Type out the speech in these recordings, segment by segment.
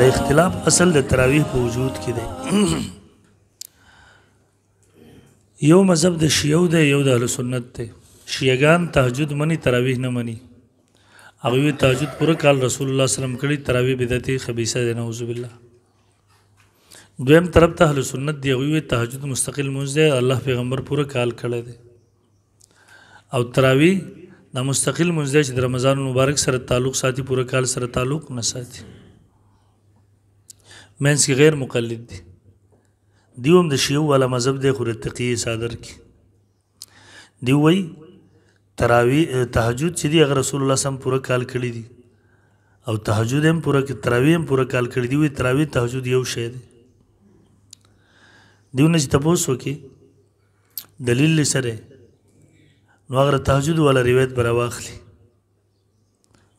د اختلاف اصل د تراویح په وجود کې دی یو مذهب د شیعو دی یو د اهل سنت دی شیعگان تهجد منی تراویح نه منی هغه تهجد پوره کال رسول الله سلام کړي تراویح بدعتي خبيثه ده نعوذ بالله دویم طرف ته اهل سنت دی هغه تهجد مستقل منځ دی الله پیغمبر پوره کال کړي دی او تراویح دا مستقل منځ دی چې د رمضان مبارک سره تعلق ساتي پوره کال سره تعلق نه ساتي منس کې غیر مقلد دي دیوم د شیعو والا مذهب د خور تقی صادر کی دی وی تراوی تهجد چې دی رسول الله سم پوره کال کړی دی او تهجد هم پوره کې تراوی هم پوره کال کړی دی وی تراوی تهجد یو شی دی دیونه چې تاسو کې دلیل سره نو هغه تهجد والا روایت برا واخلي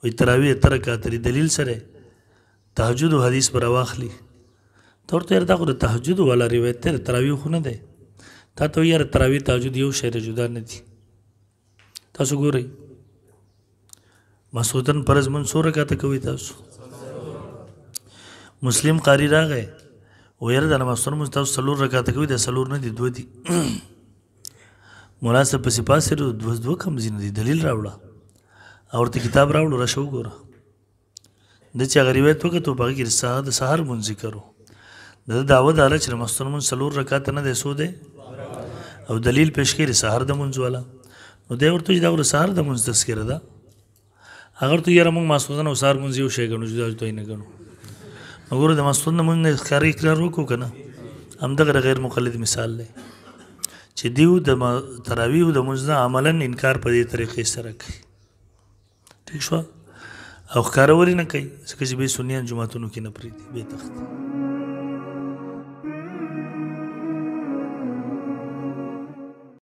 وی تراوی تر کا تری دلیل سره تهجد او حدیث برا واخلي تور ته دا غره تهجد ولا روایت ته تراویح خو نه ده تا ته یې تراویح تهجد یو شی جدا نه دي تاسو ګورئ مسعودن پرز منصور کته کوي تاسو مسلم قاری راغې وير د مسعود مستو سلور رکاته کوي د سلور نه دي دوه دي مولا سره پسې پاسې دوه دوه کم زین دي دلیل راوړه اور ته کتاب راوړو را شو ګوره د چا غریبه توګه تو باغی کې سهار د سهار مونږ ذکرو د داوود علی چې مستون مون سلور رکعات نه دی سو دی او دلیل پیش کړي سحر د مونږ والا نو دی ورته دا ور سحر د مونږ تذکره ده اگر ته یې مونږ ماسوزن او سحر مونږ یو شی غنو جدا ته نه غنو وګوره د مستون مونږ نه خاري اقرار وکړو کنه هم دغه غیر مقلد مثال دی چې دیو د تراویح د مونږ نه عملا انکار په دې طریقې سره کوي ٹھیک شو او خاروري نه کوي ځکه چې به سنیان جماعتونو کې نه پریدي به تخت